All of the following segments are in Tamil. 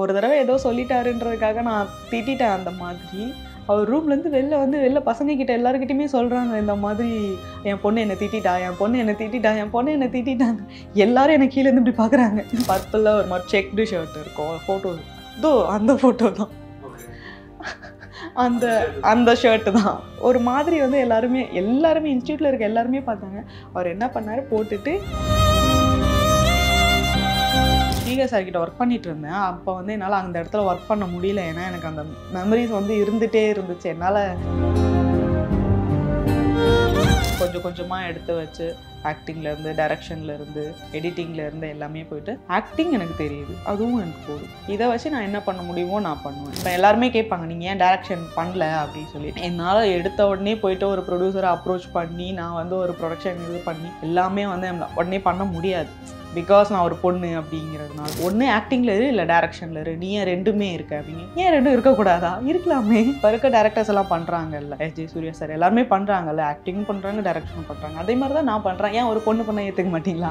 ஒரு தடவை ஏதோ சொல்லிட்டாருன்றதுக்காக நான் திட்டேன் அந்த மாதிரி அவர் ரூம்லேருந்து வெளில வந்து வெளில பசங்கக்கிட்ட எல்லாருக்கிட்டையுமே சொல்கிறாங்க இந்த மாதிரி என் பொண்ணு என்னை திட்டிட்டா என் பொண்ணு என்னை திட்டிட்டா என் பொண்ணு என்னை திட்டிட்டாங்க எல்லாரும் என்னை கீழேருந்து இப்படி பார்க்குறாங்க பர்பிளில் ஒரு மாதிரி செக்டு ஷர்ட் இருக்கும் ஃபோட்டோ இதோ அந்த ஃபோட்டோ தான் அந்த அந்த ஷர்ட்டு தான் ஒரு மாதிரி வந்து எல்லாருமே எல்லாருமே இன்ஸ்டியூட்டில் இருக்க எல்லாருமே பார்த்தாங்க அவர் என்ன பண்ணார் போட்டுட்டு ஜிகே சார் கிட்ட ஒர்க் பண்ணிட்டு இருந்தேன் அப்போ வந்து என்னால் அந்த இடத்துல ஒர்க் பண்ண முடியல ஏன்னா எனக்கு அந்த மெமரிஸ் வந்து இருந்துகிட்டே இருந்துச்சு என்னால் கொஞ்சம் கொஞ்சமாக எடுத்து வச்சு ஆக்டிங்லேருந்து டைரக்ஷன்லேருந்து எடிட்டிங்லேருந்து எல்லாமே போயிட்டு ஆக்டிங் எனக்கு தெரியுது அதுவும் எனக்கு போதும் இதை வச்சு நான் என்ன பண்ண முடியுமோ நான் பண்ணுவேன் இப்போ எல்லாருமே கேட்பாங்க நீங்கள் ஏன் டேரக்ஷன் பண்ணல அப்படின்னு சொல்லி என்னால் எடுத்த உடனே போயிட்டு ஒரு ப்ரொடியூசரை அப்ரோச் பண்ணி நான் வந்து ஒரு ப்ரொடக்ஷன் இது பண்ணி எல்லாமே வந்து உடனே பண்ண முடியாது பிகாஸ் நான் ஒரு பொண்ணு அப்படிங்கிறதுனால ஒன்று ஆக்டிங்கில் இரு இல்லை டேரக்ஷனில் இரு நீ ஏன் ரெண்டுமே இருக்க அப்படின்னு ஏன் ரெண்டும் இருக்கக்கூடாதா இருக்கலாமே இப்போ இருக்க டேரக்டர்ஸ் எல்லாம் பண்ணுறாங்கல்ல எஸ் ஜே சூர்யா சார் எல்லாருமே பண்ணுறாங்கல்ல ஆக்டிங் பண்ணுறாங்க டேரக்ஷன் பண்ணுறாங்க அதே மாதிரி தான் நான் பண்ணுறேன் ஏன் ஒரு பொண்ணு பண்ண ஏற்றுக்க மாட்டீங்களா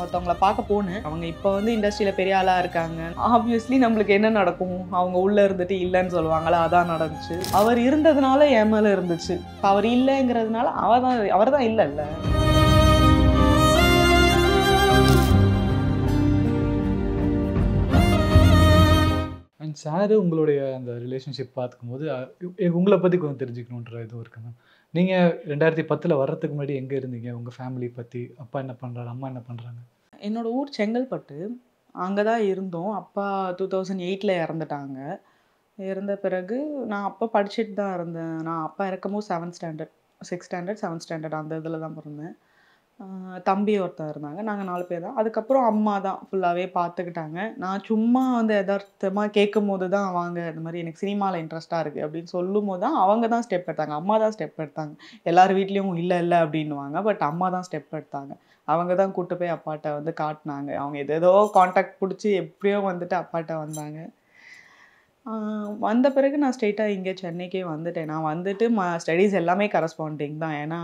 ஒருத்தவங்கள பார்க்க போனேன் அவங்க இப்போ வந்து இண்டஸ்ட்ரியில் பெரிய ஆளாக இருக்காங்க ஆப்வியஸ்லி நம்மளுக்கு என்ன நடக்கும் அவங்க உள்ளே இருந்துட்டு இல்லைன்னு சொல்லுவாங்களா அதான் நடந்துச்சு அவர் இருந்ததுனால என் மேலே இருந்துச்சு அவர் இல்லைங்கிறதுனால அவர் தான் அவர் தான் இல்லை இல்லை சார் உங்களுடைய அந்த ரிலேஷன்ஷிப் பார்த்துக்கும்போது உங்களை பற்றி கொஞ்சம் தெரிஞ்சுக்கணுன்ற இதுவும் இருக்குது மேம் நீங்கள் ரெண்டாயிரத்தி பத்தில் வர்றதுக்கு முன்னாடி எங்கே இருந்தீங்க உங்கள் ஃபேமிலி பற்றி அப்பா என்ன பண்ணுறாரு அம்மா என்ன பண்ணுறாங்க என்னோடய ஊர் செங்கல்பட்டு அங்கே தான் இருந்தோம் அப்பா டூ தௌசண்ட் எயிட்டில் இறந்துட்டாங்க இறந்த பிறகு நான் அப்போ படிச்சுட்டு தான் இருந்தேன் நான் அப்பா இறக்கும்போது seventh standard six standard seventh standard அந்த இதில் தான் பிறந்தேன் தம்பி ஒருத்தர் இருந்தாங்க நாங்கள் நாலு பேர் தான் அதுக்கப்புறம் அம்மா தான் ஃபுல்லாகவே பார்த்துக்கிட்டாங்க நான் சும்மா வந்து எதார்த்தமாக கேட்கும் போது தான் வாங்க இந்த மாதிரி எனக்கு சினிமாவில் இன்ட்ரெஸ்ட்டாக இருக்குது அப்படின்னு சொல்லும் போது தான் அவங்க தான் ஸ்டெப் எடுத்தாங்க அம்மா தான் ஸ்டெப் எடுத்தாங்க எல்லார் வீட்லேயும் இல்லை இல்லை அப்படின்வாங்க பட் அம்மா தான் ஸ்டெப் எடுத்தாங்க அவங்க தான் கூட்டு போய் அப்பாட்ட வந்து காட்டினாங்க அவங்க எதேதோ காண்டாக்ட் பிடிச்சி எப்படியோ வந்துட்டு அப்பாட்ட வந்தாங்க வந்த பிறகு நான் ஸ்ட்ரெயிட்டாக இங்கே சென்னைக்கே வந்துட்டேன் நான் வந்துட்டு ம ஸ்டடீஸ் எல்லாமே கரஸ்பாண்டிங் தான் ஏன்னா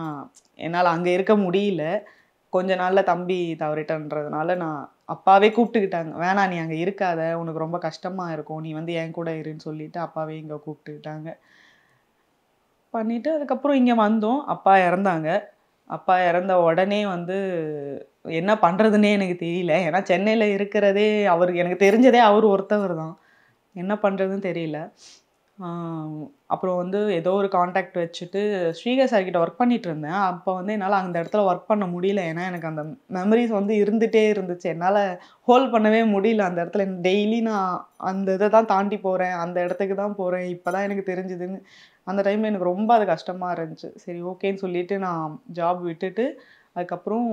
என்னால் அங்கே இருக்க முடியல கொஞ்ச நாளில் தம்பி தவறிட்டன்றதுனால நான் அப்பாவே கூப்பிட்டுக்கிட்டாங்க வேணா நீ அங்கே இருக்காத உனக்கு ரொம்ப கஷ்டமாக இருக்கும் நீ வந்து என் கூட இருன்னு சொல்லிட்டு அப்பாவே இங்கே கூப்பிட்டுக்கிட்டாங்க பண்ணிவிட்டு அதுக்கப்புறம் இங்கே வந்தோம் அப்பா இறந்தாங்க அப்பா இறந்த உடனே வந்து என்ன பண்ணுறதுன்னே எனக்கு தெரியல ஏன்னா சென்னையில் இருக்கிறதே அவர் எனக்கு தெரிஞ்சதே அவர் ஒருத்தவர் தான் என்ன பண்ணுறதுன்னு தெரியல அப்புறம் வந்து ஏதோ ஒரு காண்டாக்ட் வச்சுட்டு ஸ்ரீகர் சார்கிட்ட ஒர்க் பண்ணிகிட்டு இருந்தேன் அப்போ வந்து என்னால் அந்த இடத்துல ஒர்க் பண்ண முடியல ஏன்னா எனக்கு அந்த மெமரிஸ் வந்து இருந்துகிட்டே இருந்துச்சு என்னால் ஹோல்ட் பண்ணவே முடியல அந்த இடத்துல டெய்லி நான் அந்த இதை தான் தாண்டி போகிறேன் அந்த இடத்துக்கு தான் போகிறேன் இப்போ தான் எனக்கு தெரிஞ்சுதுன்னு அந்த டைமில் எனக்கு ரொம்ப அது கஷ்டமாக இருந்துச்சு சரி ஓகேன்னு சொல்லிட்டு நான் ஜாப் விட்டுட்டு அதுக்கப்புறம்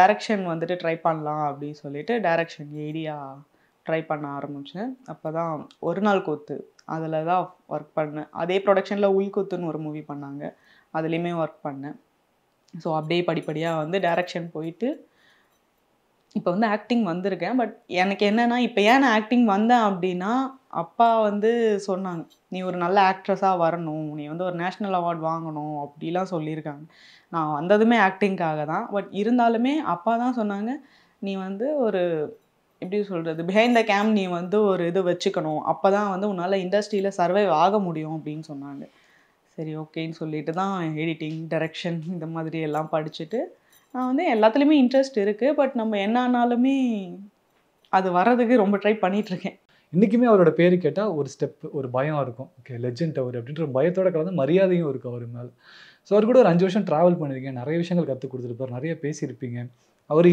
டைரக்ஷன் வந்துட்டு ட்ரை பண்ணலாம் அப்படின்னு சொல்லிட்டு டைரக்ஷன் ஏரியா ட்ரை பண்ண ஆரம்பித்தேன் அப்போ தான் ஒரு நாள் கூத்து அதில் தான் ஒர்க் பண்ணேன் அதே ப்ரொடக்ஷனில் உள்கூத்துன்னு ஒரு மூவி பண்ணாங்க அதுலேயுமே ஒர்க் பண்ணேன் ஸோ அப்படியே படிப்படியாக வந்து டேரெக்ஷன் போயிட்டு இப்போ வந்து ஆக்டிங் வந்திருக்கேன் பட் எனக்கு என்னென்னா இப்போ ஏன் நான் ஆக்டிங் வந்தேன் அப்படின்னா அப்பா வந்து சொன்னாங்க நீ ஒரு நல்ல ஆக்ட்ரஸாக வரணும் நீ வந்து ஒரு நேஷ்னல் அவார்ட் வாங்கணும் அப்படிலாம் சொல்லியிருக்காங்க நான் வந்ததுமே ஆக்டிங்க்காக தான் பட் இருந்தாலுமே அப்பா தான் சொன்னாங்க நீ வந்து ஒரு எப்படி சொல்கிறது பிஹைண்ட் த கேம் நீ வந்து ஒரு இது வச்சுக்கணும் அப்போ தான் வந்து உன்னால் இண்டஸ்ட்ரியில் சர்வைவ் ஆக முடியும் அப்படின்னு சொன்னாங்க சரி ஓகேன்னு சொல்லிட்டு தான் எடிட்டிங் டைரெக்ஷன் இந்த மாதிரி எல்லாம் படிச்சுட்டு நான் வந்து எல்லாத்துலேயுமே இன்ட்ரெஸ்ட் இருக்குது பட் நம்ம என்ன ஆனாலுமே அது வர்றதுக்கு ரொம்ப ட்ரை பண்ணிகிட்ருக்கேன் இன்றைக்குமே அவரோட பேர் கேட்டால் ஒரு ஸ்டெப் ஒரு பயம் இருக்கும் ஓகே லெஜெண்ட் அவர் அப்படின்ற பயத்தோட கலந்து மரியாதையும் இருக்கும் அவர் மேலே ஸோ அவர் கூட ஒரு அஞ்சு வருஷம் ட்ராவல் பண்ணியிருக்கேன் நிறைய விஷயங்கள் கற்றுக் கொடுத்துருப்பார் நிறைய பேசியிருப்பீங்க அவர்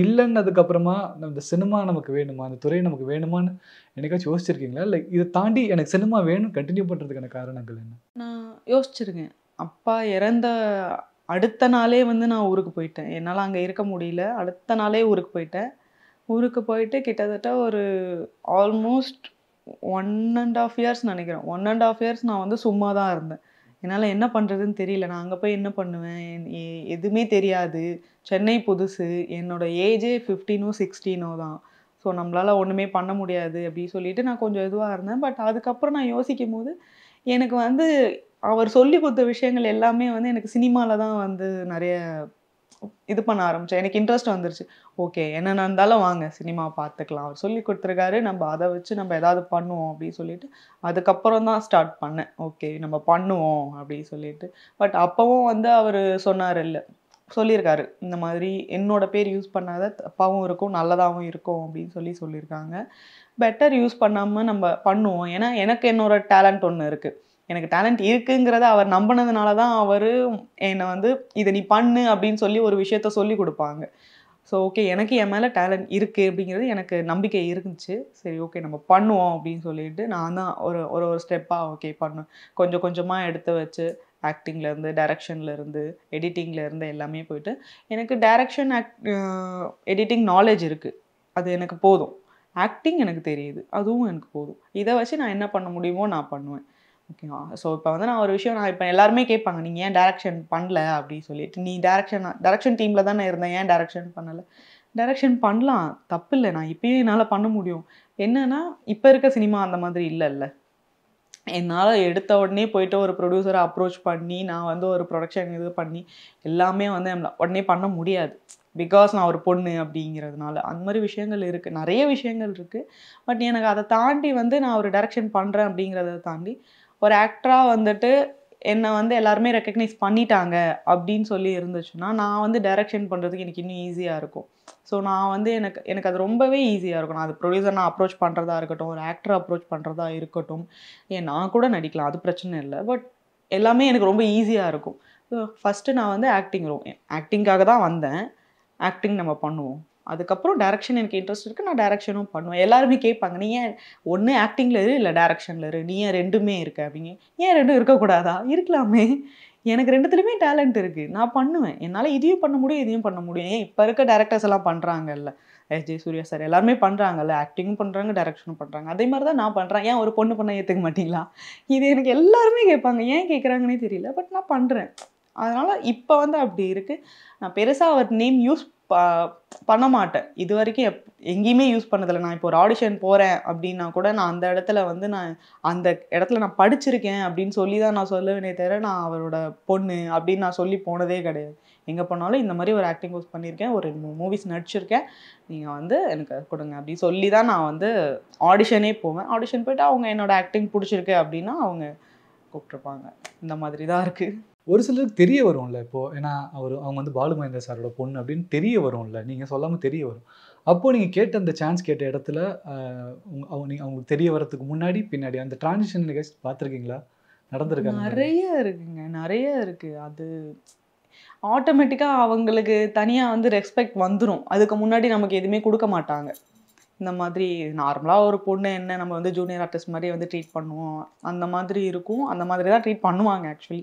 அப்புறமா இந்த சினிமா நமக்கு வேணுமா அந்த துறை நமக்கு வேணுமான்னு என்னைக்காச்சும் யோசிச்சிருக்கீங்களா இல்லை இதை தாண்டி எனக்கு சினிமா வேணும் கண்டினியூ பண்ணுறதுக்கான காரணங்கள் என்ன நான் யோசிச்சிருக்கேன் அப்பா இறந்த அடுத்த நாளே வந்து நான் ஊருக்கு போயிட்டேன் என்னால் அங்கே இருக்க முடியல அடுத்த நாளே ஊருக்கு போயிட்டேன் ஊருக்கு போயிட்டு கிட்டத்தட்ட ஒரு almost one and half years நினைக்கிறேன் ஒன் அண்ட் ஆஃப் இயர்ஸ் நான் வந்து சும்மா தான் இருந்தேன் என்னால் என்ன பண்ணுறதுன்னு தெரியல நான் அங்கே போய் என்ன பண்ணுவேன் எதுவுமே தெரியாது சென்னை புதுசு என்னோடய ஏஜே ஃபிஃப்டீனோ சிக்ஸ்டீனோ தான் ஸோ நம்மளால் ஒன்றுமே பண்ண முடியாது அப்படின்னு சொல்லிட்டு நான் கொஞ்சம் இதுவாக இருந்தேன் பட் அதுக்கப்புறம் நான் யோசிக்கும் போது எனக்கு வந்து அவர் சொல்லி கொடுத்த விஷயங்கள் எல்லாமே வந்து எனக்கு சினிமாவில் தான் வந்து நிறைய இது பண்ண ஆரம்பித்தேன் எனக்கு இன்ட்ரெஸ்ட் வந்துருச்சு ஓகே என்ன இருந்தாலும் வாங்க சினிமா பார்த்துக்கலாம் அவர் சொல்லி கொடுத்துருக்காரு நம்ம அதை வச்சு நம்ம எதாவது பண்ணுவோம் அப்படின்னு சொல்லிட்டு அதுக்கப்புறம் தான் ஸ்டார்ட் பண்ணேன் ஓகே நம்ம பண்ணுவோம் அப்படின்னு சொல்லிட்டு பட் அப்போவும் வந்து அவர் சொன்னார் இல்லை சொல்லியிருக்காரு இந்த மாதிரி என்னோட பேர் யூஸ் பண்ணாத தப்பாகவும் இருக்கும் நல்லதாகவும் இருக்கும் அப்படின்னு சொல்லி சொல்லியிருக்காங்க பெட்டர் யூஸ் பண்ணாமல் நம்ம பண்ணுவோம் ஏன்னா எனக்கு என்னோட டேலண்ட் ஒன்று இருக்குது எனக்கு டேலண்ட் இருக்குங்கிறத அவர் நம்பினதுனால தான் அவர் என்னை வந்து இதை நீ பண்ணு அப்படின்னு சொல்லி ஒரு விஷயத்த சொல்லி கொடுப்பாங்க ஸோ ஓகே எனக்கு என் மேலே டேலண்ட் இருக்குது அப்படிங்கிறது எனக்கு நம்பிக்கை இருந்துச்சு சரி ஓகே நம்ம பண்ணுவோம் அப்படின்னு சொல்லிட்டு நான் தான் ஒரு ஒரு ஒரு ஸ்டெப்பாக ஓகே பண்ணுவேன் கொஞ்சம் கொஞ்சமாக எடுத்து வச்சு ஆக்டிங்லேருந்து டேரக்ஷன்லேருந்து எடிட்டிங்லேருந்து எல்லாமே போயிட்டு எனக்கு டேரக்ஷன் ஆக்ட் எடிட்டிங் நாலேஜ் இருக்குது அது எனக்கு போதும் ஆக்டிங் எனக்கு தெரியுது அதுவும் எனக்கு போதும் இதை வச்சு நான் என்ன பண்ண முடியுமோ நான் பண்ணுவேன் ஓகேவா ஸோ இப்போ வந்து நான் ஒரு விஷயம் நான் இப்போ எல்லாருமே கேட்பாங்க நீங்கள் ஏன் டேரக்ஷன் பண்ணல அப்படின்னு சொல்லிட்டு நீ டேரக்ஷன் டேரக்ஷன் டீமில் தானே இருந்தேன் ஏன் டேரக்ஷன் பண்ணலை டேரக்ஷன் பண்ணலாம் தப்பு இல்லை நான் இப்போயும் என்னால் பண்ண முடியும் என்னன்னா இப்போ இருக்க சினிமா அந்த மாதிரி இல்லைல்ல என்னால் எடுத்த உடனே போயிட்டு ஒரு ப்ரொடியூசரை அப்ரோச் பண்ணி நான் வந்து ஒரு ப்ரொடக்ஷன் இது பண்ணி எல்லாமே வந்து உடனே பண்ண முடியாது பிகாஸ் நான் ஒரு பொண்ணு அப்படிங்கிறதுனால அந்த மாதிரி விஷயங்கள் இருக்குது நிறைய விஷயங்கள் இருக்குது பட் எனக்கு அதை தாண்டி வந்து நான் ஒரு டைரக்ஷன் பண்ணுறேன் அப்படிங்கிறத தாண்டி ஒரு ஆக்டராக வந்துட்டு என்னை வந்து எல்லாருமே ரெக்கக்னைஸ் பண்ணிட்டாங்க அப்படின்னு சொல்லி இருந்துச்சுன்னா நான் வந்து டைரக்ஷன் பண்ணுறதுக்கு எனக்கு இன்னும் ஈஸியாக இருக்கும் ஸோ நான் வந்து எனக்கு எனக்கு அது ரொம்பவே ஈஸியாக இருக்கும் நான் அது ப்ரொடியூசர் நான் அப்ரோச் பண்ணுறதா இருக்கட்டும் ஒரு ஆக்டர் அப்ரோச் பண்ணுறதா இருக்கட்டும் ஏன் நான் கூட நடிக்கலாம் அது பிரச்சனை இல்லை பட் எல்லாமே எனக்கு ரொம்ப ஈஸியாக இருக்கும் ஃபஸ்ட்டு நான் வந்து ஆக்டிங் ஆக்டிங்காக தான் வந்தேன் ஆக்டிங் நம்ம பண்ணுவோம் அதுக்கப்புறம் டேரக்ஷன் எனக்கு இன்ட்ரெஸ்ட் இருக்குது நான் டேரக்ஷனும் பண்ணுவேன் எல்லாருமே கேட்பாங்க நீ ஏன் ஒன்று ஆக்டிங்கில் இரு இல்லை டேரக்ஷனில் இரு நீ ஏன் ரெண்டுமே இருக்க அப்படிங்க ஏன் ரெண்டும் இருக்கக்கூடாதா இருக்கலாமே எனக்கு ரெண்டுத்துலையுமே டேலண்ட் இருக்குது நான் பண்ணுவேன் என்னால் இதையும் பண்ண முடியும் இதையும் பண்ண முடியும் ஏன் இப்போ இருக்க டேரக்டர்ஸ் எல்லாம் பண்ணுறாங்கல்ல எஸ் ஜே சூர்யா சார் எல்லாருமே பண்ணுறாங்கல்ல ஆக்டிங்கும் பண்ணுறாங்க டேரக்ஷனும் பண்ணுறாங்க அதே மாதிரி தான் நான் பண்ணுறேன் ஏன் ஒரு பொண்ணு பண்ண ஏற்றுக்க மாட்டிங்களா இது எனக்கு எல்லாருமே கேட்பாங்க ஏன் கேட்குறாங்கன்னே தெரியல பட் நான் பண்ணுறேன் அதனால் இப்போ வந்து அப்படி இருக்குது நான் பெருசாக அவர் நேம் யூஸ் பண்ண மாட்டேன் இது வரைக்கும் எப் எங்கேயுமே யூஸ் பண்ணதில்லை நான் இப்போ ஒரு ஆடிஷன் போகிறேன் அப்படின்னா கூட நான் அந்த இடத்துல வந்து நான் அந்த இடத்துல நான் படிச்சிருக்கேன் அப்படின்னு சொல்லி தான் நான் சொல்லுவேனே தவிர நான் அவரோட பொண்ணு அப்படின்னு நான் சொல்லி போனதே கிடையாது எங்கே போனாலும் இந்த மாதிரி ஒரு ஆக்டிங் கோர்ஸ் பண்ணியிருக்கேன் ஒரு மூவிஸ் நடிச்சிருக்கேன் நீங்கள் வந்து எனக்கு கொடுங்க அப்படின்னு சொல்லி தான் நான் வந்து ஆடிஷனே போவேன் ஆடிஷன் போயிட்டு அவங்க என்னோடய ஆக்டிங் பிடிச்சிருக்கு அப்படின்னா அவங்க கூப்பிட்டுருப்பாங்க இந்த மாதிரி தான் இருக்குது ஒரு சிலருக்கு தெரிய வரும்ல இப்போது ஏன்னா அவர் அவங்க வந்து பாலு மகேந்திர சாரோட பொண்ணு அப்படின்னு தெரிய வரும்ல நீங்கள் சொல்லாமல் தெரிய வரும் அப்போது நீங்கள் கேட்ட அந்த சான்ஸ் கேட்ட இடத்துல அவங்க அவங்களுக்கு தெரிய வரதுக்கு முன்னாடி பின்னாடி அந்த ட்ரான்ஸிஷன் நிகழ்ச்சி பார்த்துருக்கீங்களா நடந்திருக்காங்க நிறைய இருக்குங்க நிறைய இருக்குது அது ஆட்டோமேட்டிக்காக அவங்களுக்கு தனியாக வந்து ரெஸ்பெக்ட் வந்துடும் அதுக்கு முன்னாடி நமக்கு எதுவுமே கொடுக்க மாட்டாங்க இந்த மாதிரி நார்மலாக ஒரு பொண்ணு என்ன நம்ம வந்து ஜூனியர் ஆர்டிஸ்ட் மாதிரி வந்து ட்ரீட் பண்ணுவோம் அந்த மாதிரி இருக்கும் அந்த மாதிரி தான் ட்ரீட் பண்ணுவாங்க ஆக்சுவலி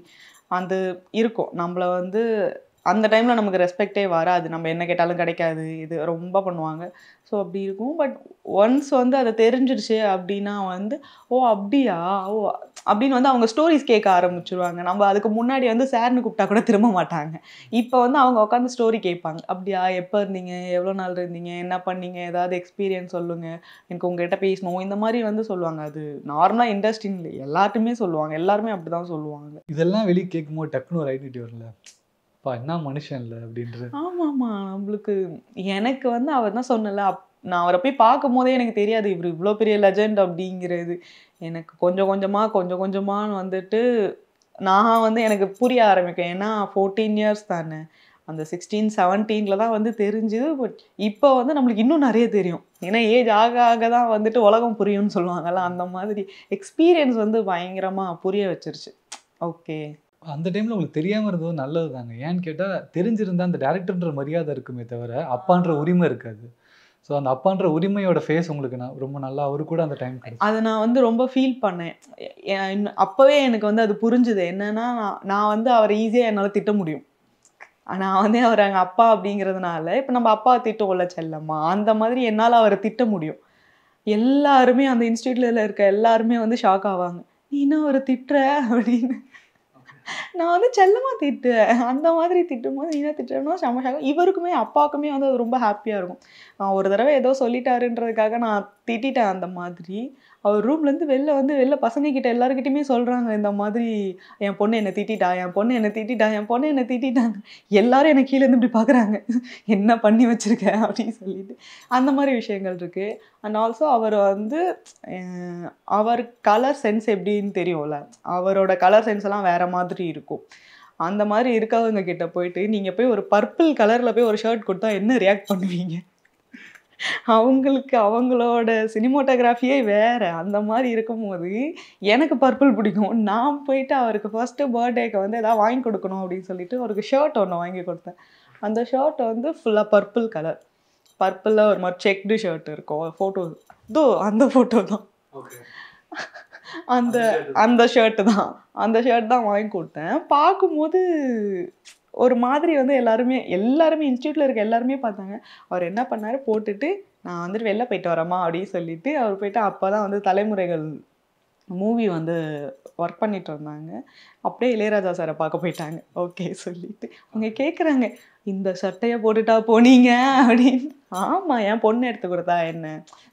அந்த இருக்கும் நம்மளை வந்து அந்த டைமில் நமக்கு ரெஸ்பெக்டே வராது நம்ம என்ன கேட்டாலும் கிடைக்காது இது ரொம்ப பண்ணுவாங்க ஸோ அப்படி இருக்கும் பட் ஒன்ஸ் வந்து அதை தெரிஞ்சிருச்சு அப்படின்னா வந்து ஓ அப்படியா ஓ அப்படின்னு வந்து அவங்க ஸ்டோரிஸ் கேட்க ஆரம்பிச்சிருவாங்க நம்ம அதுக்கு முன்னாடி வந்து சார்னு கூப்பிட்டா கூட திரும்ப மாட்டாங்க இப்போ வந்து அவங்க உட்காந்து ஸ்டோரி கேட்பாங்க அப்படியா எப்போ இருந்தீங்க எவ்வளோ நாள் இருந்தீங்க என்ன பண்ணீங்க ஏதாவது எக்ஸ்பீரியன்ஸ் சொல்லுங்கள் எனக்கு உங்கள்கிட்ட பேசணும் இந்த மாதிரி வந்து சொல்லுவாங்க அது நார்மலாக இல்லை எல்லாருமே சொல்லுவாங்க எல்லாருமே அப்படி தான் சொல்லுவாங்க இதெல்லாம் வெளியே கேட்கும்போது டக்குன்னு ஒரு ஐடென்டிட்டி வரல அப்பா என்ன இல்லை அப்படின்றது ஆமா ஆமா நம்மளுக்கு எனக்கு வந்து அவர் தான் சொன்னல நான் அவரை போய் பார்க்கும் போதே எனக்கு தெரியாது இவர் இவ்வளோ பெரிய லெஜண்ட் அப்படிங்கிறது எனக்கு கொஞ்சம் கொஞ்சமாக கொஞ்சம் கொஞ்சமாக வந்துட்டு நான் வந்து எனக்கு புரிய ஆரம்பிக்கும் ஏன்னா ஃபோர்டீன் இயர்ஸ் தானே அந்த சிக்ஸ்டீன் செவன்டீனில் தான் வந்து தெரிஞ்சுது பட் இப்போ வந்து நம்மளுக்கு இன்னும் நிறைய தெரியும் ஏன்னா ஏஜ் ஆக ஆக தான் வந்துட்டு உலகம் புரியும்னு சொல்லுவாங்கல்ல அந்த மாதிரி எக்ஸ்பீரியன்ஸ் வந்து பயங்கரமாக புரிய வச்சிருச்சு ஓகே அந்த டைமில் உங்களுக்கு தெரியாமல் இருந்தது நல்லது தாங்க ஏன்னு கேட்டால் தெரிஞ்சிருந்தால் அந்த டேரக்டர்ன்ற மரியாதை இருக்குமே தவிர அப்பான்ற உரிமை இருக்காது ஸோ அந்த அப்பான்ற உரிமையோட ஃபேஸ் உங்களுக்கு நான் ரொம்ப நல்லா அவரு கூட அந்த டைம் அதை நான் வந்து ரொம்ப ஃபீல் பண்ணேன் அப்போவே எனக்கு வந்து அது புரிஞ்சுது என்னன்னா நான் வந்து அவரை ஈஸியாக என்னால் திட்ட முடியும் ஆனால் வந்து அவர் எங்கள் அப்பா அப்படிங்கிறதுனால இப்போ நம்ம அப்பா திட்டவோல செல்லம்மா அந்த மாதிரி என்னால் அவரை திட்ட முடியும் எல்லாருமே அந்த இன்ஸ்டியூட்டில் இருக்க எல்லாருமே வந்து ஷாக் ஆவாங்க நீ என்ன அவரை திட்டுற அப்படின்னு நான் வந்து செல்லமாக திட்டுவேன் அந்த மாதிரி திட்டும் போது நீனா திட்டுறேன்னா சமஷாக இவருக்குமே அப்பாவுக்குமே வந்து அது ரொம்ப ஹாப்பியாக இருக்கும் ஒரு தடவை ஏதோ சொல்லிட்டாருன்றதுக்காக நான் திட்டிட்டேன் அந்த மாதிரி அவர் ரூம்லேருந்து வெளில வந்து வெளில பசங்கக்கிட்ட எல்லாருக்கிட்டையுமே சொல்கிறாங்க இந்த மாதிரி என் பொண்ணு என்னை திட்டிட்டா என் பொண்ணு என்னை திட்டிட்டா என் பொண்ணு என்னை திட்டிட்டாங்க எல்லாரும் என்னை கீழேருந்து இப்படி பார்க்குறாங்க என்ன பண்ணி வச்சுருக்க அப்படின்னு சொல்லிட்டு அந்த மாதிரி விஷயங்கள் இருக்குது அண்ட் ஆல்சோ அவர் வந்து அவர் கலர் சென்ஸ் எப்படின்னு தெரியும்ல அவரோட கலர் சென்ஸ் எல்லாம் வேறு மாதிரி இருக்கும் அந்த மாதிரி இருக்கவங்க கிட்ட போயிட்டு நீங்கள் போய் ஒரு பர்பிள் கலரில் போய் ஒரு ஷர்ட் கொடுத்தா என்ன ரியாக்ட் பண்ணுவீங்க அவங்களுக்கு அவங்களோட சினிமோட்டோகிராஃபியே வேறு அந்த மாதிரி இருக்கும்போது எனக்கு பர்பிள் பிடிக்கும் நான் போயிட்டு அவருக்கு ஃபஸ்ட்டு பர்த்டேக்கு வந்து எதாவது வாங்கி கொடுக்கணும் அப்படின்னு சொல்லிட்டு அவருக்கு ஷர்ட் ஒன்று வாங்கி கொடுத்தேன் அந்த ஷர்ட் வந்து ஃபுல்லாக பர்பிள் கலர் பர்பிளில் ஒரு மாதிரி செக்டு ஷர்ட் இருக்கும் ஃபோட்டோ இதோ அந்த ஃபோட்டோ தான் அந்த அந்த ஷர்ட்டு தான் அந்த ஷர்ட் தான் வாங்கி கொடுத்தேன் பார்க்கும்போது ஒரு மாதிரி வந்து எல்லாருமே எல்லாருமே இன்ஸ்டியூட்டில் இருக்க எல்லாருமே பார்த்தாங்க அவர் என்ன பண்ணாரு போட்டுட்டு நான் வந்துட்டு வெளில போயிட்டு வரமா அப்படின்னு சொல்லிட்டு அவர் போயிட்டு அப்போ தான் வந்து தலைமுறைகள் மூவி வந்து ஒர்க் பண்ணிட்டு இருந்தாங்க அப்படியே இளையராஜா சாரை பார்க்க போயிட்டாங்க ஓகே சொல்லிட்டு அவங்க கேட்குறாங்க இந்த சட்டையை போட்டுட்டா போனீங்க அப்படின்னு ஆமாம் என் பொண்ணு எடுத்து கொடுத்தா என்ன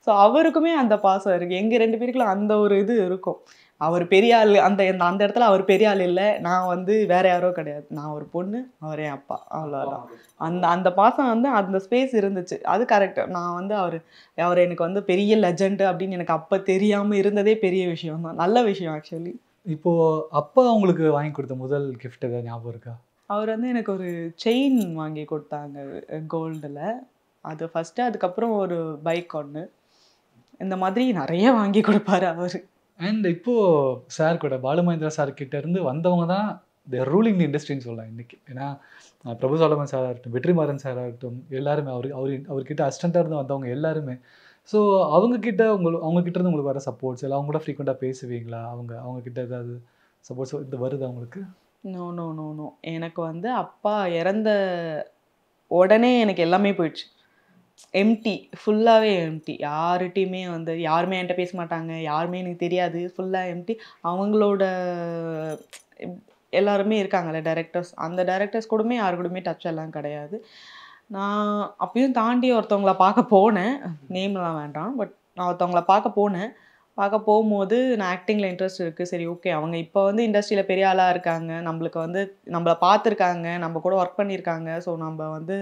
ஸோ அவருக்குமே அந்த பாசம் இருக்குது எங்கள் ரெண்டு பேருக்குள்ள அந்த ஒரு இது இருக்கும் அவர் பெரிய ஆள் அந்த அந்த இடத்துல அவர் பெரிய ஆள் இல்லை நான் வந்து வேற யாரோ கிடையாது நான் ஒரு பொண்ணு அவர் என் அப்பா அவ்வளோதான் அந்த அந்த பாசம் வந்து அந்த ஸ்பேஸ் இருந்துச்சு அது கரெக்ட் நான் வந்து அவர் அவர் எனக்கு வந்து பெரிய லெஜண்ட் அப்படின்னு எனக்கு அப்போ தெரியாமல் இருந்ததே பெரிய விஷயம் தான் நல்ல விஷயம் ஆக்சுவலி இப்போது அப்பா அவங்களுக்கு வாங்கி கொடுத்த முதல் கிஃப்ட் ஏதாவது ஞாபகம் இருக்கா அவர் வந்து எனக்கு ஒரு செயின் வாங்கி கொடுத்தாங்க கோல்டில் அது ஃபஸ்ட்டு அதுக்கப்புறம் ஒரு பைக் ஒன்று இந்த மாதிரி நிறைய வாங்கி கொடுப்பாரு அவர் அண்ட் இப்போது சார் கூட பாலுமகேந்திரா சார் கிட்டேருந்து வந்தவங்க தான் த ரூலிங் இண்டஸ்ட்ரின்னு சொல்லலாம் இன்றைக்கி ஏன்னா பிரபு சோலமன் சாராக இருக்கட்டும் வெற்றிமாறன் சாராக இருக்கட்டும் எல்லாருமே அவர் அவர் அவர்கிட்ட அசிஸ்டண்ட்டாக இருந்து வந்தவங்க எல்லாருமே ஸோ அவங்கக்கிட்ட உங்களுக்கு அவங்கக்கிட்ட இருந்து உங்களுக்கு வர சப்போர்ட்ஸ் இல்லை அவங்க கூட ஃப்ரீக்வெண்ட்டாக பேசுவீங்களா அவங்க அவங்கக்கிட்ட ஏதாவது சப்போர்ட்ஸ் இது வருது அவங்களுக்கு நோ நோ நோ நோ எனக்கு வந்து அப்பா இறந்த உடனே எனக்கு எல்லாமே போயிடுச்சு எம்டி ஃபுல்லாகவே எம்டி யார்கிட்டையுமே வந்து யாருமே என்கிட்ட பேச மாட்டாங்க யாருமே எனக்கு தெரியாது ஃபுல்லாக எம்டி அவங்களோட எல்லாருமே இருக்காங்கல்ல டேரக்டர்ஸ் அந்த டேரக்டர்ஸ் கூடமே யாரு கூடமே டச் எல்லாம் கிடையாது நான் அப்பயும் தாண்டி ஒருத்தவங்கள பார்க்க போனேன் நேம்லாம் வேண்டாம் பட் நான் ஒருத்தவங்கள பார்க்க போனேன் பார்க்க போகும்போது நான் ஆக்டிங்கில் இன்ட்ரெஸ்ட் இருக்குது சரி ஓகே அவங்க இப்போ வந்து இண்டஸ்ட்ரியில் பெரிய ஆளாக இருக்காங்க நம்மளுக்கு வந்து நம்மளை பார்த்துருக்காங்க நம்ம கூட ஒர்க் பண்ணியிருக்காங்க ஸோ நம்ம வந்து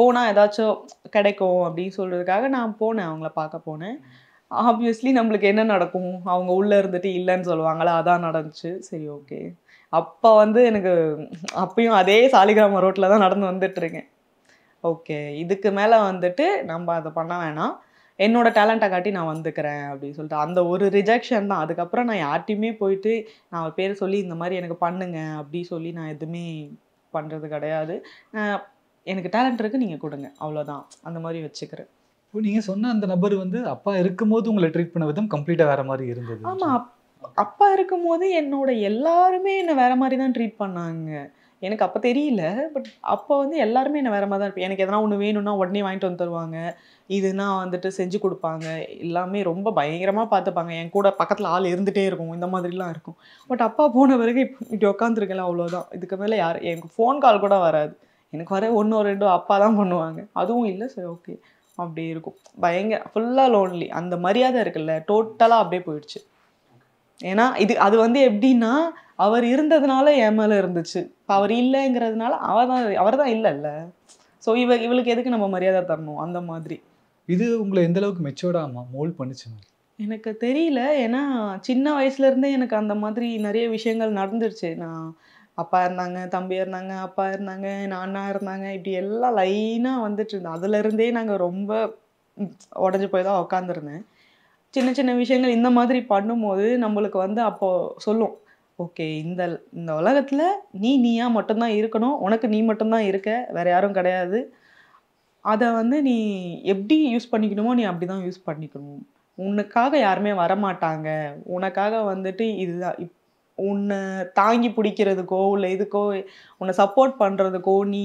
போனால் ஏதாச்சும் கிடைக்கும் அப்படின்னு சொல்கிறதுக்காக நான் போனேன் அவங்கள பார்க்க போனேன் ஆப்வியஸ்லி நம்மளுக்கு என்ன நடக்கும் அவங்க உள்ளே இருந்துட்டு இல்லைன்னு சொல்லுவாங்களா அதான் நடந்துச்சு சரி ஓகே அப்போ வந்து எனக்கு அப்பயும் அதே சாலிகிராம ரோட்டில் தான் நடந்து வந்துட்டுருக்கேன் ஓகே இதுக்கு மேலே வந்துட்டு நம்ம அதை பண்ண வேணாம் என்னோடய டேலண்ட்டை காட்டி நான் வந்துக்கிறேன் அப்படின்னு சொல்லிட்டு அந்த ஒரு ரிஜெக்ஷன் தான் அதுக்கப்புறம் நான் யார்ட்டையுமே போயிட்டு நான் பேர் சொல்லி இந்த மாதிரி எனக்கு பண்ணுங்க அப்படி சொல்லி நான் எதுவுமே பண்ணுறது கிடையாது எனக்கு டேலண்ட் இருக்குது நீங்கள் கொடுங்க அவ்வளோதான் அந்த மாதிரி வச்சுக்கிறேன் இப்போ நீங்கள் சொன்ன அந்த நபர் வந்து அப்பா இருக்கும்போது உங்களை ட்ரீட் பண்ண விதம் கம்ப்ளீட்டாக வேற மாதிரி இருந்தது ஆமாம் அப்பா இருக்கும்போது என்னோட எல்லாருமே என்னை வேற மாதிரி தான் ட்ரீட் பண்ணாங்க எனக்கு அப்போ தெரியல பட் அப்போ வந்து எல்லாருமே என்ன வேற மாதிரி தான் இருப்பேன் எனக்கு எதனா ஒன்று வேணும்னா உடனே வாங்கிட்டு வந்து தருவாங்க இதுனா வந்துட்டு செஞ்சு கொடுப்பாங்க எல்லாமே ரொம்ப பயங்கரமாக பார்த்துப்பாங்க என் கூட பக்கத்தில் ஆள் இருந்துகிட்டே இருக்கும் இந்த மாதிரிலாம் இருக்கும் பட் அப்பா போன பிறகு இப்படி உட்காந்துருக்கல அவ்வளோதான் இதுக்கு மேலே யார் எனக்கு ஃபோன் கால் கூட வராது எனக்கு வர ஒன்றோ ரெண்டோ அப்பா தான் பண்ணுவாங்க அதுவும் இல்லை சரி ஓகே அப்படி இருக்கும் பயங்கர ஃபுல்லாக லோன்லி அந்த மரியாதை இருக்குல்ல டோட்டலாக அப்படியே போயிடுச்சு ஏன்னா இது அது வந்து எப்படின்னா அவர் இருந்ததுனால என் மேலே இருந்துச்சு இப்போ அவர் இல்லைங்கிறதுனால அவர் தான் அவர் தான் இல்லைல்ல ஸோ இவ இவளுக்கு எதுக்கு நம்ம மரியாதை தரணும் அந்த மாதிரி இது உங்களை எந்த அளவுக்கு மெச்சோர்டாக மோல் பண்ணிச்சு எனக்கு தெரியல ஏன்னா சின்ன வயசுலேருந்தே எனக்கு அந்த மாதிரி நிறைய விஷயங்கள் நடந்துருச்சு நான் அப்பா இருந்தாங்க தம்பி இருந்தாங்க அப்பா இருந்தாங்க நானா இருந்தாங்க இப்படி எல்லாம் லைனாக வந்துட்டு இருந்தோம் அதுலேருந்தே நாங்கள் ரொம்ப உடஞ்சி போய் தான் உக்காந்துருந்தேன் சின்ன சின்ன விஷயங்கள் இந்த மாதிரி பண்ணும்போது நம்மளுக்கு வந்து அப்போது சொல்லும் ஓகே இந்த இந்த உலகத்தில் நீ நீயா மட்டும்தான் இருக்கணும் உனக்கு நீ மட்டும்தான் இருக்க வேறு யாரும் கிடையாது அதை வந்து நீ எப்படி யூஸ் பண்ணிக்கணுமோ நீ அப்படி தான் யூஸ் பண்ணிக்கணும் உனக்காக யாருமே வரமாட்டாங்க உனக்காக வந்துட்டு இதுதான் இப் உன்னை தாங்கி பிடிக்கிறதுக்கோ இல்லை இதுக்கோ உன்னை சப்போர்ட் பண்ணுறதுக்கோ நீ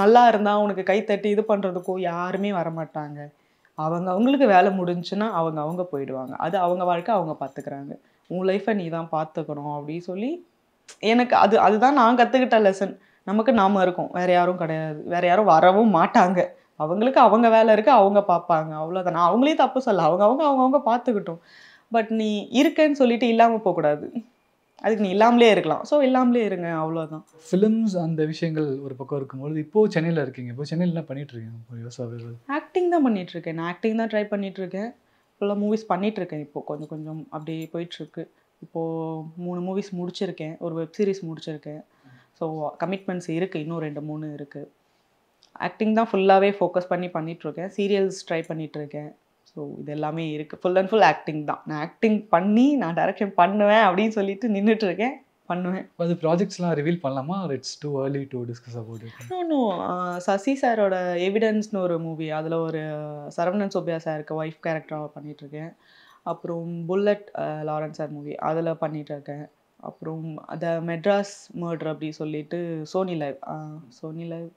நல்லா இருந்தால் உனக்கு கைத்தட்டி இது பண்ணுறதுக்கோ யாருமே வரமாட்டாங்க அவங்க அவங்களுக்கு வேலை முடிஞ்சுன்னா அவங்க அவங்க போயிடுவாங்க அது அவங்க வாழ்க்கை அவங்க பார்த்துக்கிறாங்க உன் லைஃப்பை நீ தான் பார்த்துக்கணும் அப்படின்னு சொல்லி எனக்கு அது அதுதான் நான் கற்றுக்கிட்ட லெசன் நமக்கு நாம் இருக்கோம் வேறு யாரும் கிடையாது வேறு யாரும் வரவும் மாட்டாங்க அவங்களுக்கு அவங்க வேலை இருக்குது அவங்க பார்ப்பாங்க அவ்வளோதான் நான் அவங்களே தப்பு சொல்ல அவங்க அவங்க அவங்கவுங்க பார்த்துக்கிட்டோம் பட் நீ இருக்கேன்னு சொல்லிட்டு இல்லாமல் போகக்கூடாது அதுக்கு நீ இல்லாமலே இருக்கலாம் ஸோ இல்லாமலே இருங்க அவ்வளோதான் ஃபிலிம்ஸ் அந்த விஷயங்கள் ஒரு பக்கம் இருக்கும்போது இப்போ சென்னையில் இருக்கீங்க இப்போ சென்னையில் பண்ணிட்டு இருக்கீங்க ஆக்டிங் தான் பண்ணிட்டு இருக்கேன் நான் ஆக்டிங் தான் ட்ரை பண்ணிட்டு இருக்கேன் ஃபுல்லாக மூவிஸ் பண்ணிட்டு இருக்கேன் இப்போ கொஞ்சம் கொஞ்சம் அப்படியே போயிட்டு இருக்கு இப்போது மூணு மூவிஸ் முடிச்சிருக்கேன் ஒரு வெப் சீரிஸ் முடிச்சிருக்கேன் ஸோ கமிட்மெண்ட்ஸ் இருக்குது இன்னும் ரெண்டு மூணு இருக்குது ஆக்டிங் தான் ஃபுல்லாகவே ஃபோக்கஸ் பண்ணி இருக்கேன் சீரியல்ஸ் ட்ரை பண்ணிகிட்ருக்கேன் ஸோ இது எல்லாமே இருக்குது ஃபுல் அண்ட் ஃபுல் ஆக்டிங் தான் நான் ஆக்டிங் பண்ணி நான் டைரக்ஷன் பண்ணுவேன் அப்படின்னு சொல்லிட்டு நின்றுட்டு இருக்கேன் பண்ணுவேன் அது ப்ராஜெக்ட்ஸ்லாம் ரிவீல் பண்ணலாமா it's too early to discuss about it no no Sasi சாரோட எவிடன்ஸ்னு ஒரு மூவி அதில் ஒரு சரவணன் சோபியா சாருக்கு ஒய்ஃப் கேரக்டராக பண்ணிகிட்ருக்கேன் அப்புறம் புல்லட் லாரன்ஸ் சார் மூவி அதில் இருக்கேன் அப்புறம் த மெட்ராஸ் மர்டர் அப்படி சொல்லிட்டு சோனி லைவ் சோனி லைவ்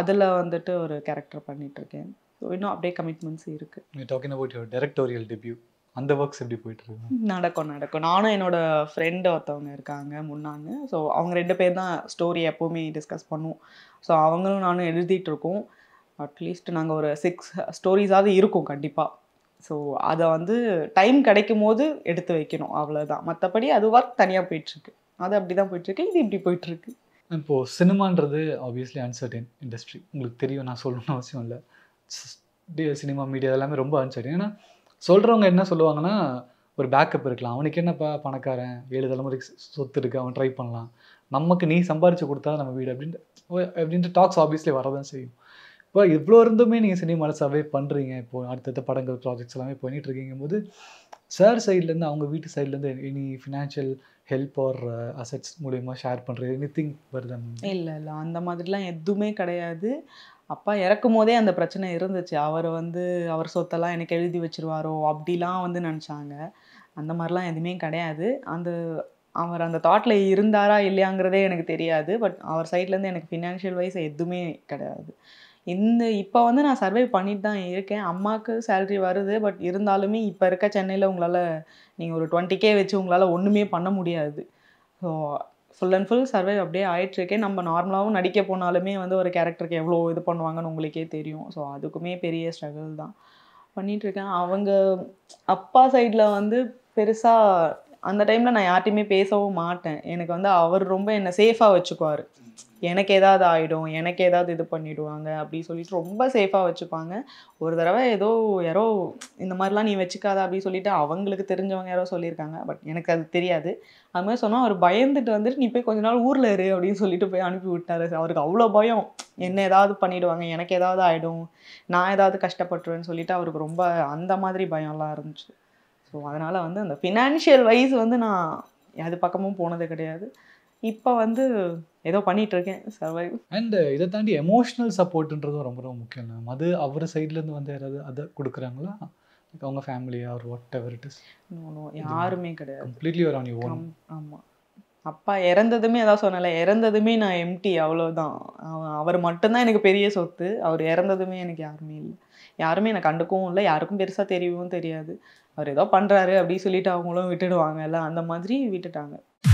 அதில் வந்துட்டு ஒரு கேரக்டர் இருக்கேன் ஸோ இன்னும் அப்படியே கமிட்மெண்ட்ஸ் இருக்குது talking about your directorial debut அந்த ஒர்க்ஸ் எப்படி போயிட்டு இருக்கு நடக்கும் நடக்கும் நானும் என்னோட ஃப்ரெண்டு ஒருத்தவங்க இருக்காங்க முன்னாங்க ஸோ அவங்க ரெண்டு பேர் தான் ஸ்டோரி எப்போவுமே டிஸ்கஸ் பண்ணுவோம் ஸோ அவங்களும் நானும் எழுதிட்டு இருக்கோம் அட்லீஸ்ட் நாங்கள் ஒரு சிக்ஸ் ஸ்டோரிஸாவது இருக்கும் கண்டிப்பாக ஸோ அதை வந்து டைம் கிடைக்கும் போது எடுத்து வைக்கணும் அவ்வளோதான் மற்றபடி அது ஒர்க் தனியாக போயிட்டுருக்கு அது அப்படி தான் போயிட்டுருக்கு இது இப்படி போயிட்டுருக்கு இப்போது சினிமான்றது ஆப்வியஸ்லி அன்சர்டன் இண்டஸ்ட்ரி உங்களுக்கு தெரியும் நான் சொல்லணும்னு அவசியம் இல்லை சினிமா மீடியா எல்லாமே ரொம்ப அன்சர்டன் ஏன்னா சொல்கிறவங்க என்ன சொல்லுவாங்கன்னா ஒரு பேக்கப் இருக்கலாம் அவனுக்கு என்னப்பா பணக்காரன் ஏழு தலைமுறைக்கு சொத்து இருக்குது அவன் ட்ரை பண்ணலாம் நமக்கு நீ சம்பாரித்து கொடுத்தா நம்ம வீடு அப்படின்ட்டு அப்படின்ட்டு டாக்ஸ் ஆஃபீஸ்லேயே வரதான் செய்யும் இப்போ இவ்வளோ இருந்துமே நீங்கள் சினிமாவில் சர்வே பண்ணுறீங்க இப்போது அடுத்தடுத்த படங்கள் ப்ராஜெக்ட்ஸ் எல்லாமே பண்ணிகிட்டு இருக்கீங்கும் போது சார் சைட்லேருந்து அவங்க வீட்டு சைட்லேருந்து any financial help or assets மூலயமா ஷேர் பண்ணுறது எனி திங் வருதா இல்லை இல்லை அந்த மாதிரிலாம் எதுவுமே கிடையாது அப்பா இறக்கும் போதே அந்த பிரச்சனை இருந்துச்சு அவர் வந்து அவர் சொத்தெல்லாம் எனக்கு எழுதி வச்சிருவாரோ அப்படிலாம் வந்து நினச்சாங்க அந்த மாதிரிலாம் எதுவுமே கிடையாது அந்த அவர் அந்த தாட்டில் இருந்தாரா இல்லையாங்கிறதே எனக்கு தெரியாது பட் அவர் சைட்லேருந்து எனக்கு ஃபினான்ஷியல் வைஸ் எதுவுமே கிடையாது இந்த இப்போ வந்து நான் சர்வை பண்ணிட்டு தான் இருக்கேன் அம்மாவுக்கு சேல்ரி வருது பட் இருந்தாலுமே இப்போ இருக்க சென்னையில் உங்களால் நீங்கள் ஒரு டுவெண்ட்டி கே வச்சு உங்களால் ஒன்றுமே பண்ண முடியாது ஸோ ஃபுல் அண்ட் ஃபுல் சர்வை அப்படியே ஆயிட்டுருக்கேன் நம்ம நார்மலாகவும் நடிக்க போனாலுமே வந்து ஒரு கேரக்டருக்கு எவ்வளோ இது பண்ணுவாங்கன்னு உங்களுக்கே தெரியும் ஸோ அதுக்குமே பெரிய ஸ்ட்ரகிள் தான் பண்ணிகிட்ருக்கேன் அவங்க அப்பா சைடில் வந்து பெருசாக அந்த டைமில் நான் யார்ட்டையுமே பேசவும் மாட்டேன் எனக்கு வந்து அவர் ரொம்ப என்னை சேஃபாக வச்சுக்குவார் எனக்கு ஏதாவது ஆகிடும் எனக்கு ஏதாவது இது பண்ணிவிடுவாங்க அப்படின்னு சொல்லிட்டு ரொம்ப சேஃபாக வச்சுப்பாங்க ஒரு தடவை ஏதோ யாரோ இந்த மாதிரிலாம் நீ வச்சுக்காத அப்படின்னு சொல்லிட்டு அவங்களுக்கு தெரிஞ்சவங்க யாரோ சொல்லியிருக்காங்க பட் எனக்கு அது தெரியாது அது மாதிரி சொன்னால் அவர் பயந்துட்டு வந்துட்டு நீ போய் கொஞ்ச நாள் ஊரில் இரு அப்படின்னு சொல்லிட்டு போய் அனுப்பி விட்டாரு அவருக்கு அவ்வளோ பயம் என்ன ஏதாவது பண்ணிவிடுவாங்க எனக்கு ஏதாவது ஆகிடும் நான் ஏதாவது கஷ்டப்பட்டுருவேன்னு சொல்லிட்டு அவருக்கு ரொம்ப அந்த மாதிரி பயம்லாம் இருந்துச்சு ஸோ அதனால் வந்து அந்த ஃபினான்ஷியல் வைஸ் வந்து நான் அது பக்கமும் போனது கிடையாது இப்போ வந்து ஏதோ பண்ணிகிட்ருக்கேன் இருக்கேன் சர்வைவ் அண்ட் இதை தாண்டி எமோஷ்னல் சப்போர்ட்டுன்றதும் ரொம்ப ரொம்ப முக்கியம் மேம் அது அவர் சைட்லேருந்து வந்து யாராவது அதை கொடுக்குறாங்களா அவங்க family or whatever it is யாருமே கிடையாது கம்ப்ளீட்லி ஆன் யூ ஓன் ஆமாம் அப்பா இறந்ததுமே அதான் சொன்னல இறந்ததுமே நான் எம்டி அவ்வளோதான் அவர் மட்டும்தான் எனக்கு பெரிய சொத்து அவர் இறந்ததுமே எனக்கு யாருமே இல்லை யாருமே எனக்கு கண்டுக்கவும் இல்லை யாருக்கும் பெருசாக தெரியவும் தெரியாது அவர் ஏதோ பண்ணுறாரு அப்படின்னு சொல்லிட்டு அவங்களும் விட்டுடுவாங்கல்ல அந்த மாதிரி விட்டுட்டாங்க